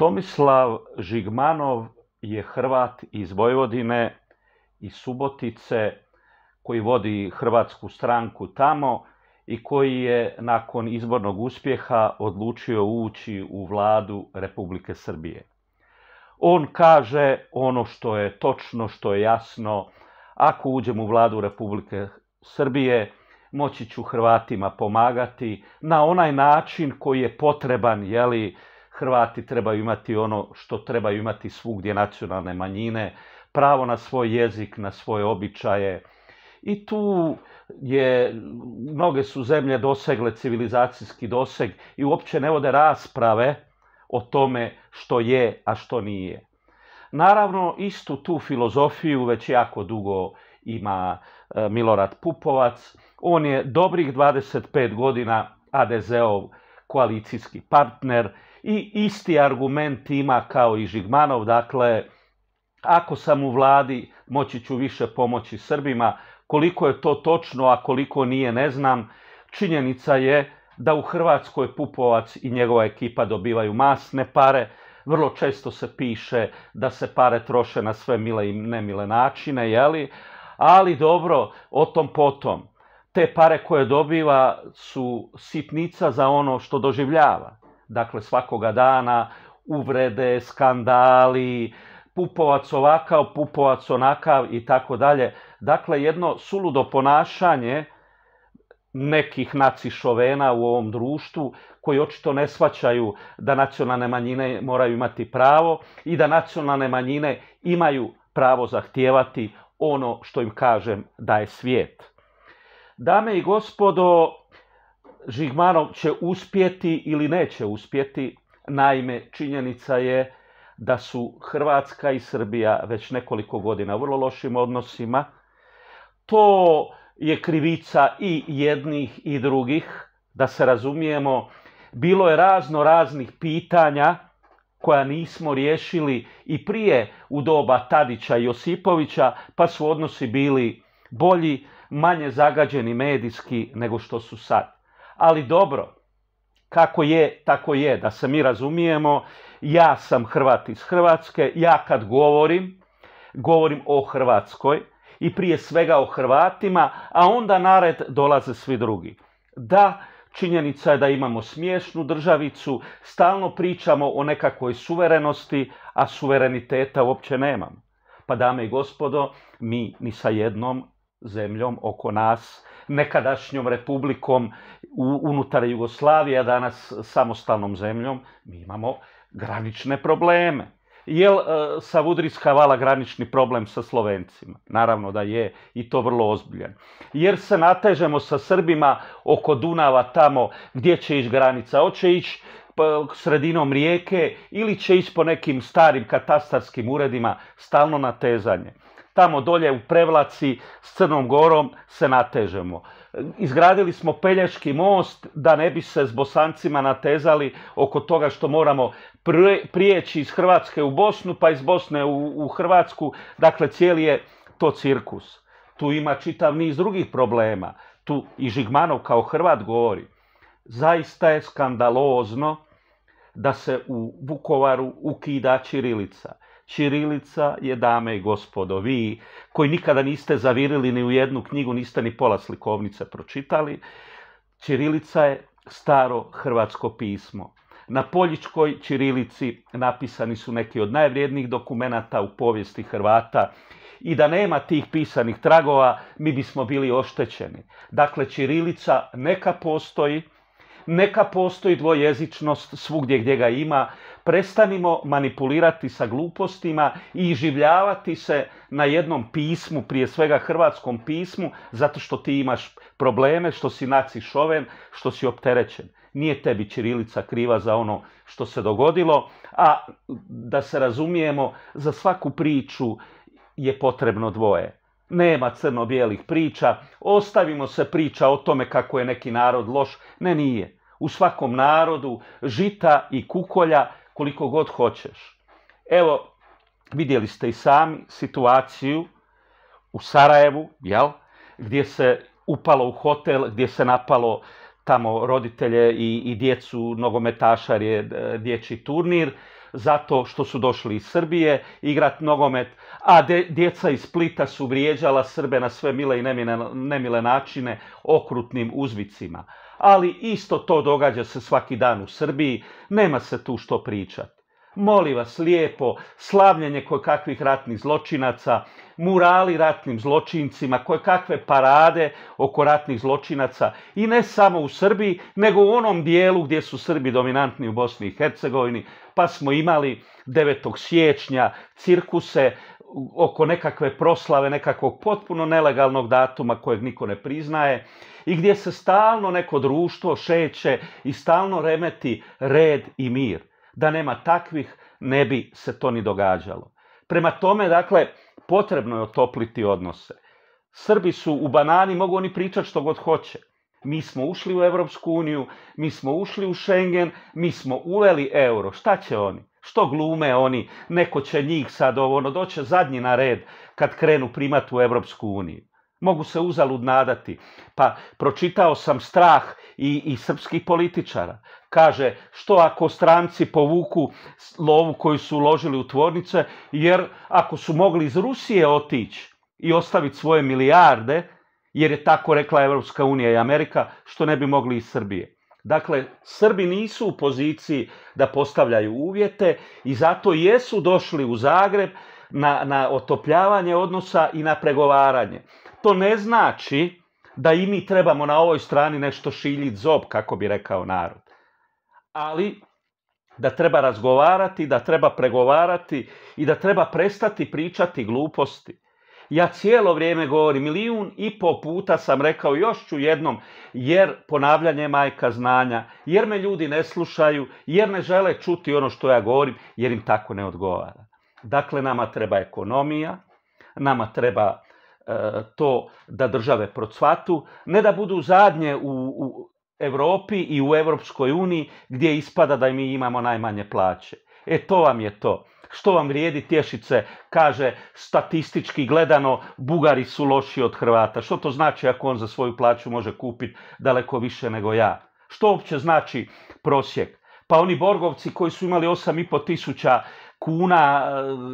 Tomislav Žigmanov je Hrvat iz Vojvodine, i Subotice, koji vodi Hrvatsku stranku tamo i koji je nakon izbornog uspjeha odlučio ući u vladu Republike Srbije. On kaže ono što je točno, što je jasno, ako uđem u vladu Republike Srbije, moći ću Hrvatima pomagati na onaj način koji je potreban, jeli, Hrvati trebaju imati ono što trebaju imati svugdje nacionalne manjine, pravo na svoj jezik, na svoje običaje. I tu je, mnoge su zemlje dosegle civilizacijski doseg i uopće ne vode rasprave o tome što je, a što nije. Naravno, istu tu filozofiju već jako dugo ima e, Milorad Pupovac. On je dobrih 25 godina ADZ-ov koalicijski partner i isti argument ima kao i Žigmanov, dakle, ako sam u vladi, moći ću više pomoći Srbima. Koliko je to točno, a koliko nije, ne znam. Činjenica je da u Hrvatskoj Pupovac i njegova ekipa dobivaju masne pare. Vrlo često se piše da se pare troše na sve mile i nemile načine, jeli? Ali dobro, o tom potom. Te pare koje dobiva su sitnica za ono što doživljava. Dakle, svakoga dana uvrede, skandali, Pupovac ovakav, Pupovac onakav i tako dalje. Dakle, jedno suludo ponašanje nekih nacišovena u ovom društvu koji očito ne svaćaju da nacionalne manjine moraju imati pravo i da nacionalne manjine imaju pravo zahtijevati ono što im kažem da je svijet. Dame i gospodo, Žigmanov će uspjeti ili neće uspjeti. Naime, činjenica je da su Hrvatska i Srbija već nekoliko godina u vrlo lošim odnosima. To je krivica i jednih i drugih, da se razumijemo. Bilo je razno raznih pitanja koja nismo riješili i prije u doba Tadića i Josipovića, pa su odnosi bili bolji, manje zagađeni medijski nego što su sad ali dobro, kako je, tako je, da se mi razumijemo, ja sam Hrvat iz Hrvatske, ja kad govorim, govorim o Hrvatskoj i prije svega o Hrvatima, a onda nared dolaze svi drugi. Da, činjenica je da imamo smiješnu državicu, stalno pričamo o nekakvoj suverenosti, a suvereniteta uopće nemam. Pa dame i gospodo, mi ni sa jednom zemljom oko nas nekadašnjom republikom unutar Jugoslavije, a danas samostalnom zemljom, mi imamo granične probleme. Jel' li e, Savudris granični problem sa Slovencima? Naravno da je i to vrlo ozbiljan. Jer se natežemo sa Srbima oko Dunava tamo gdje će ići granica. Hoće ići e, sredinom rijeke ili će ići po nekim starim katastarskim uredima stalno natezanje tamo dolje u Prevlaci s Crnom Gorom se natežemo. Izgradili smo Pelješki most da ne bi se s Bosancima natezali oko toga što moramo prijeći iz Hrvatske u Bosnu pa iz Bosne u, Hrvatsku. Dakle, cijeli je to cirkus. Tu ima čitav niz drugih problema. Tu i Žigmanov kao Hrvat govori. Zaista je skandalozno da se u Vukovaru ukida Čirilica. Čirilica je, dame i gospodo, vi koji nikada niste zavirili ni u jednu knjigu, niste ni pola slikovnice pročitali, Čirilica je staro hrvatsko pismo. Na poljičkoj Čirilici napisani su neki od najvrijednijih dokumenata u povijesti Hrvata i da nema tih pisanih tragova mi bismo bili oštećeni. Dakle, Čirilica neka postoji, neka postoji dvojezičnost svugdje gdje ga ima, prestanimo manipulirati sa glupostima i življavati se na jednom pismu, prije svega hrvatskom pismu, zato što ti imaš probleme, što si nacišoven, što si opterećen. Nije tebi Čirilica kriva za ono što se dogodilo, a da se razumijemo, za svaku priču je potrebno dvoje nema crno-bijelih priča, ostavimo se priča o tome kako je neki narod loš. Ne, nije. U svakom narodu žita i kukolja koliko god hoćeš. Evo, vidjeli ste i sami situaciju u Sarajevu, jel? Gdje se upalo u hotel, gdje se napalo tamo roditelje i, djecu nogometaša je e, dječji turnir zato što su došli iz Srbije igrat nogomet, a djeca iz Splita su vrijeđala Srbe na sve mile i nemile, nemile načine okrutnim uzvicima. Ali isto to događa se svaki dan u Srbiji, nema se tu što pričati. Moli vas lijepo, slavljenje koje kakvih ratnih zločinaca murali ratnim zločincima, koje kakve parade oko ratnih zločinaca i ne samo u Srbiji, nego u onom dijelu gdje su Srbi dominantni u Bosni i Hercegovini, pa smo imali 9. siječnja cirkuse oko nekakve proslave, nekakvog potpuno nelegalnog datuma kojeg niko ne priznaje i gdje se stalno neko društvo šeće i stalno remeti red i mir. Da nema takvih, ne bi se to ni događalo. Prema tome, dakle, potrebno je otopliti odnose. Srbi su u banani, mogu oni pričati što god hoće. Mi smo ušli u Evropsku uniju, mi smo ušli u Schengen, mi smo uveli euro. Šta će oni? Što glume oni? Neko će njih sad ovo, ono, doće zadnji na red kad krenu primati u Evropsku uniju. Mogu se uzalud nadati. Pa pročitao sam strah i, srpskih političara. Kaže, što ako stranci povuku lovu koju su uložili u tvornice, jer ako su mogli iz Rusije otići i ostaviti svoje milijarde, jer je tako rekla Evropska unija i Amerika, što ne bi mogli iz Srbije. Dakle, Srbi nisu u poziciji da postavljaju uvjete i zato jesu došli u Zagreb na, na otopljavanje odnosa i na pregovaranje to ne znači da i mi trebamo na ovoj strani nešto šiljit zob, kako bi rekao narod. Ali da treba razgovarati, da treba pregovarati i da treba prestati pričati gluposti. Ja cijelo vrijeme govorim, milijun i pol puta sam rekao, još ću jednom, jer ponavljanje majka znanja, jer me ljudi ne slušaju, jer ne žele čuti ono što ja govorim, jer im tako ne odgovara. Dakle, nama treba ekonomija, nama treba E, to da države procvatu, ne da budu zadnje u, u Europi i u Europskoj uniji gdje ispada da mi imamo najmanje plaće. E to vam je to. Što vam vrijedi tješice, kaže statistički gledano, Bugari su loši od Hrvata. Što to znači ako on za svoju plaću može kupiti daleko više nego ja? Što uopće znači prosjek? Pa oni Borgovci koji su imali 8,5 tisuća kuna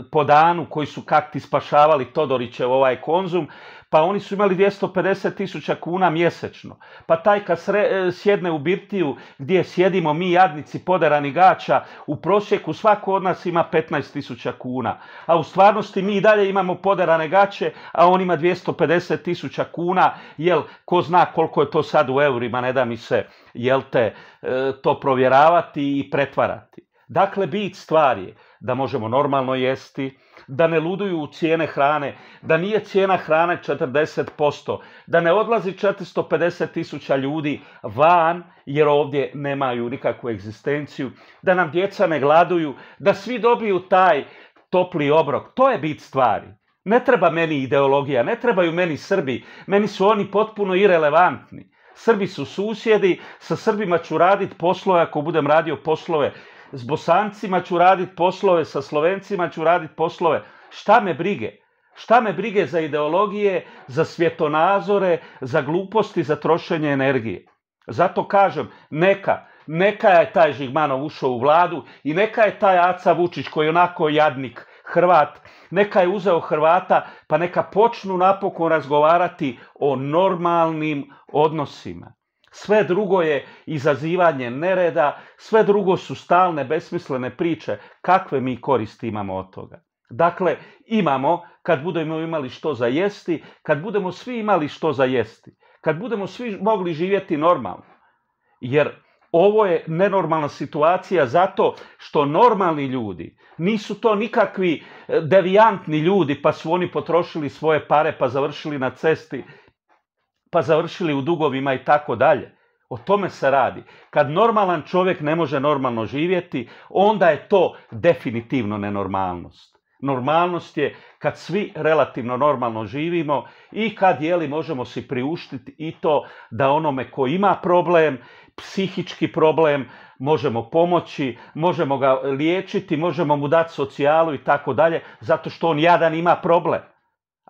e, po danu koji su kakti spašavali Todorićev ovaj konzum, pa oni su imali 250 tisuća kuna mjesečno. Pa taj kad e, sjedne u birtiju gdje sjedimo mi jadnici poderani gaća, u prosjeku svako od nas ima 15 tisuća kuna. A u stvarnosti mi i dalje imamo poderane gaće, a on ima 250 tisuća kuna, jel ko zna koliko je to sad u eurima, ne da mi se, jel te, e, to provjeravati i pretvarati. Dakle, bit stvari je da možemo normalno jesti, da ne luduju u cijene hrane, da nije cijena hrane 40%, da ne odlazi 450 tisuća ljudi van jer ovdje nemaju nikakvu egzistenciju, da nam djeca ne gladuju, da svi dobiju taj topli obrok. To je bit stvari. Ne treba meni ideologija, ne trebaju meni Srbi, meni su oni potpuno irelevantni. Srbi su susjedi, sa Srbima ću raditi poslove ako budem radio poslove s bosancima ću raditi poslove, sa slovencima ću raditi poslove. Šta me brige? Šta me brige za ideologije, za svjetonazore, za gluposti, za trošenje energije? Zato kažem, neka, neka je taj Žigmanov ušao u vladu i neka je taj Aca Vučić koji je onako jadnik, Hrvat, neka je uzeo Hrvata, pa neka počnu napokon razgovarati o normalnim odnosima. Sve drugo je izazivanje nereda, sve drugo su stalne besmislene priče. Kakve mi koristi imamo od toga? Dakle, imamo, kad budemo imali što za jesti, kad budemo svi imali što za jesti, kad budemo svi mogli živjeti normalno. Jer ovo je nenormalna situacija zato što normalni ljudi nisu to nikakvi e, devijantni ljudi pa su oni potrošili svoje pare pa završili na cesti pa završili u dugovima i tako dalje. O tome se radi. Kad normalan čovjek ne može normalno živjeti, onda je to definitivno nenormalnost. Normalnost je kad svi relativno normalno živimo i kad jeli možemo si priuštiti i to da onome ko ima problem, psihički problem, možemo pomoći, možemo ga liječiti, možemo mu dati socijalu i tako dalje, zato što on jadan ima problem.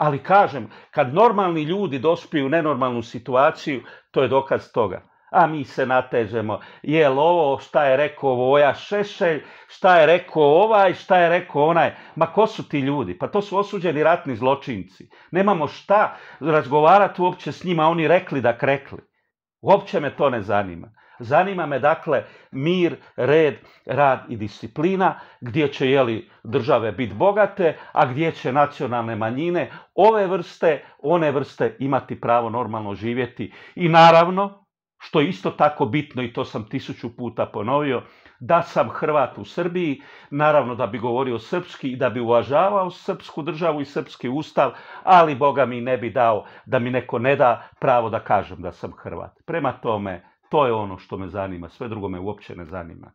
Ali kažem, kad normalni ljudi dospiju u nenormalnu situaciju, to je dokaz toga. A mi se natežemo. Jel ovo šta je rekao Voja Šešelj, šta je rekao ovaj, šta je rekao onaj. Ma ko su ti ljudi? Pa to su osuđeni ratni zločinci. Nemamo šta razgovarati uopće s njima. Oni rekli da krekli. Uopće me to ne zanima. Zanima me dakle mir, red, rad i disciplina gdje će jeli države biti bogate, a gdje će nacionalne manjine ove vrste, one vrste imati pravo normalno živjeti. I naravno, što je isto tako bitno i to sam tisuću puta ponovio, da sam Hrvat u Srbiji, naravno da bi govorio srpski i da bi uvažavao srpsku državu i srpski ustav, ali Boga mi ne bi dao da mi neko ne da pravo da kažem da sam Hrvat. Prema tome, to je ono što me zanima, sve drugo me uopće ne zanima.